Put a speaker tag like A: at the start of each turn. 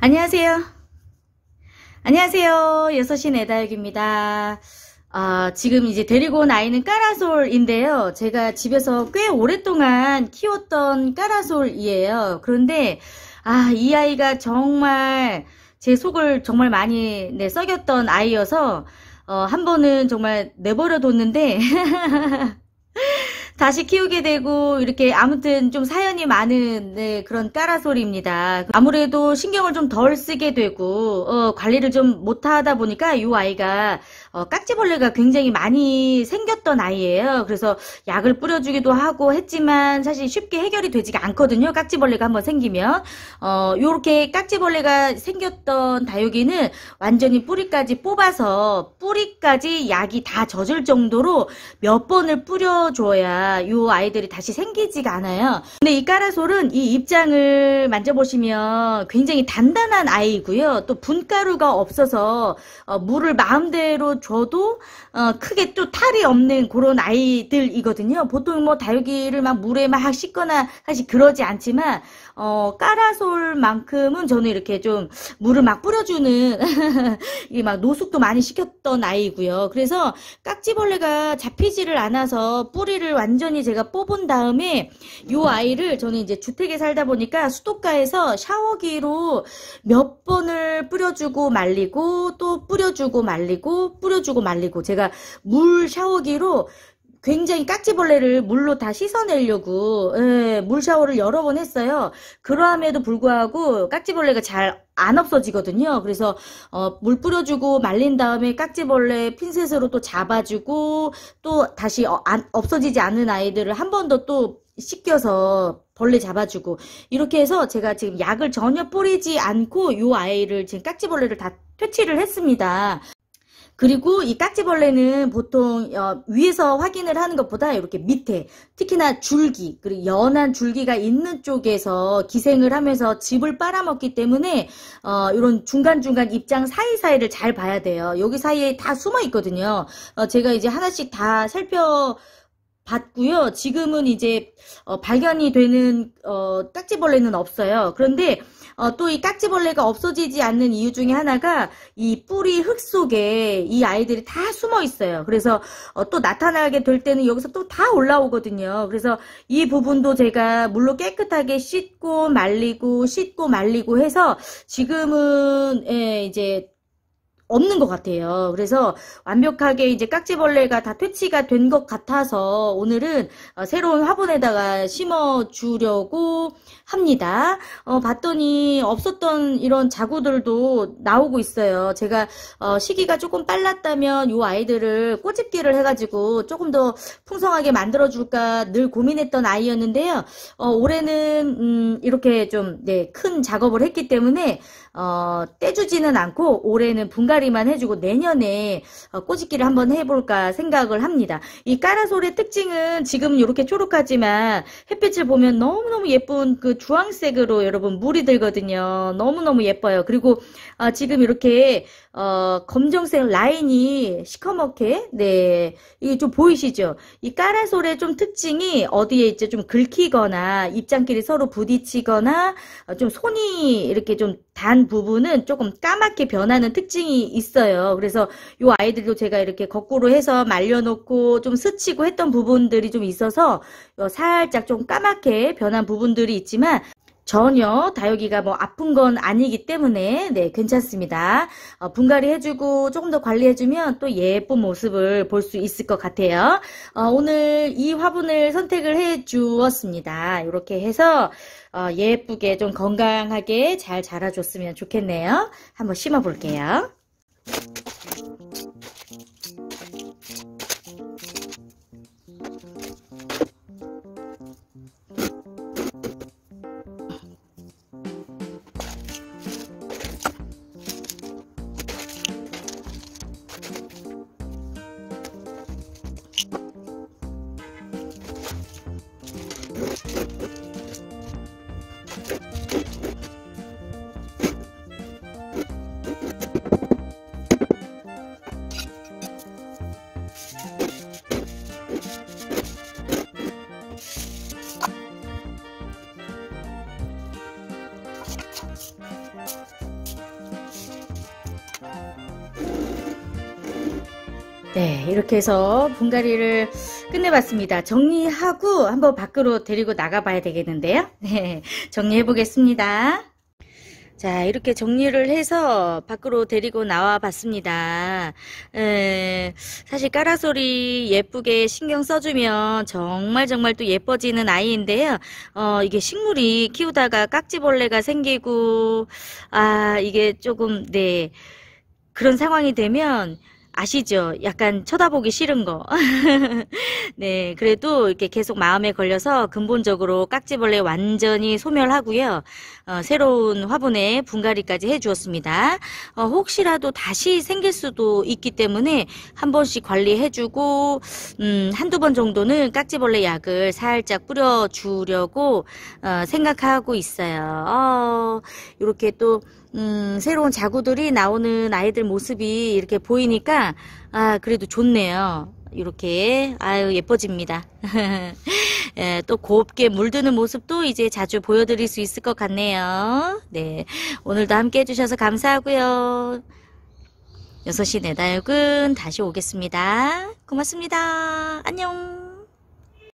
A: 안녕하세요. 안녕하세요. 6시 내다육입니다. 아, 지금 이제 데리고 온 아이는 까라솔인데요. 제가 집에서 꽤 오랫동안 키웠던 까라솔이에요. 그런데 아, 이 아이가 정말 제 속을 정말 많이 네, 썩였던 아이여서 어, 한 번은 정말 내버려 뒀는데 다시 키우게 되고 이렇게 아무튼 좀 사연이 많은 네, 그런 까라소리입니다. 아무래도 신경을 좀 덜 쓰게 되고 어, 관리를 좀 못하다 보니까 이 아이가 어, 깍지벌레가 굉장히 많이 생겼던 아이예요. 그래서 약을 뿌려주기도 하고 했지만 사실 쉽게 해결이 되지가 않거든요. 깍지벌레가 한번 생기면 어, 요렇게 깍지벌레가 생겼던 다육이는 완전히 뿌리까지 뽑아서 뿌리까지 약이 다 젖을 정도로 몇 번을 뿌려줘야 요 아이들이 다시 생기지가 않아요. 근데 이 까라솔은 이 입장을 만져보시면 굉장히 단단한 아이고요. 또 분가루가 없어서 어, 물을 마음대로 그 저도 어, 크게 또 탈이 없는 그런 아이들이거든요. 보통 뭐 다육이를 막 물에 막 씻거나 사실 그러지 않지만 어, 까라솔만큼은 저는 이렇게 좀 물을 막 뿌려주는 이게 막 노숙도 많이 시켰던 아이고요. 그래서 깍지벌레가 잡히지를 않아서 뿌리를 완전히 제가 뽑은 다음에 요 아이를 저는 이제 주택에 살다 보니까 수도가에서 샤워기로 몇 번을 뿌려주고 말리고 또 뿌려주고 말리고 뿌 뿌려주고 말리고 제가 물 샤워기로 굉장히 깍지벌레를 물로 다 씻어내려고 예, 물 샤워를 여러 번 했어요. 그러함에도 불구하고 깍지벌레가 잘 안 없어지거든요. 그래서 어, 물 뿌려주고 말린 다음에 깍지벌레 핀셋으로 또 잡아주고 또 다시 어, 안, 없어지지 않은 아이들을 한 번 더 또 씻겨서 벌레 잡아주고 이렇게 해서 제가 지금 약을 전혀 뿌리지 않고 요 아이를 지금 깍지벌레를 다 퇴치를 했습니다. 그리고 이 깍지벌레는 보통 어, 위에서 확인을 하는 것보다 이렇게 밑에 특히나 줄기 그리고 연한 줄기가 있는 쪽에서 기생을 하면서 집을 빨아먹기 때문에 어, 이런 중간중간 입장 사이사이를 잘 봐야 돼요. 여기 사이에 다 숨어 있거든요. 어, 제가 이제 하나씩 다 살펴 봤고요. 지금은 이제 어, 발견이 되는 어, 딱지벌레는 없어요. 그런데 어, 또이 깍지벌레가 없어지지 않는 이유 중에 하나가 이 뿌리 흙 속에 이 아이들이 다 숨어 있어요. 그래서 어, 또 나타나게 될 때는 여기서 또 다 올라오거든요. 그래서 이 부분도 제가 물로 깨끗하게 씻고 말리고 씻고 말리고 해서 지금은 예, 이제 없는 것 같아요. 그래서 완벽하게 이제 깍지벌레가 다 퇴치가 된 것 같아서 오늘은 어, 새로운 화분에다가 심어 주려고 합니다. 어, 봤더니 없었던 이런 자구들도 나오고 있어요. 제가 어, 시기가 조금 빨랐다면 이 아이들을 꼬집기를 해가지고 조금 더 풍성하게 만들어줄까 늘 고민했던 아이였는데요. 어, 올해는 음, 이렇게 좀큰 네, 작업을 했기 때문에 어, 떼주지는 않고 올해는 분갈 분갈이만 해주고 내년에 어, 꼬집기를 한번 해볼까 생각을 합니다. 이 까라솔의 특징은 지금 이렇게 초록하지만 햇빛을 보면 너무너무 예쁜 그 주황색으로 여러분 물이 들거든요. 너무너무 예뻐요. 그리고 어, 지금 이렇게 어, 검정색 라인이 시커멓게, 네, 이게 좀 보이시죠? 이 까라솔의 좀 특징이 어디에 이제 좀 긁히거나 입장끼리 서로 부딪히거나 어, 좀 손이 이렇게 좀 단 부분은 조금 까맣게 변하는 특징이 있어요. 그래서 이 아이들도 제가 이렇게 거꾸로 해서 말려놓고 좀 스치고 했던 부분들이 좀 있어서 어, 살짝 좀 까맣게 변한 부분들이 있지만 전혀 다육이가 뭐 아픈 건 아니기 때문에 네 괜찮습니다. 어, 분갈이 해주고 조금 더 관리해주면 또 예쁜 모습을 볼 수 있을 것 같아요. 어, 오늘 이 화분을 선택을 해주었습니다. 이렇게 해서 어, 예쁘게 좀 건강하게 잘 자라줬으면 좋겠네요. 한번 심어볼게요. 네, 이렇게 해서 분갈이를 끝내봤습니다. 정리하고 한번 밖으로 데리고 나가봐야 되겠는데요. 네, 정리해 보겠습니다. 자, 이렇게 정리를 해서 밖으로 데리고 나와 봤습니다. 에, 사실 까라소리 예쁘게 신경 써주면 정말 정말 또 예뻐지는 아이인데요. 어, 이게 식물이 키우다가 깍지벌레가 생기고, 아, 이게 조금, 네. 그런 상황이 되면 아시죠? 약간 쳐다보기 싫은 거. 네, 그래도 이렇게 계속 마음에 걸려서 근본적으로 깍지벌레 완전히 소멸하고요. 어, 새로운 화분에 분갈이까지 해주었습니다. 어, 혹시라도 다시 생길 수도 있기 때문에 한 번씩 관리해주고 음, 한두 번 정도는 깍지벌레 약을 살짝 뿌려주려고 어, 생각하고 있어요. 어, 이렇게 또 음, 새로운 자구들이 나오는 아이들 모습이 이렇게 보이니까 아 그래도 좋네요. 이렇게 아유 예뻐집니다. 예, 또 곱게 물드는 모습도 이제 자주 보여드릴 수 있을 것 같네요. 네, 오늘도 함께 해주셔서 감사하고요. 6시 내다육은 다시 오겠습니다. 고맙습니다. 안녕.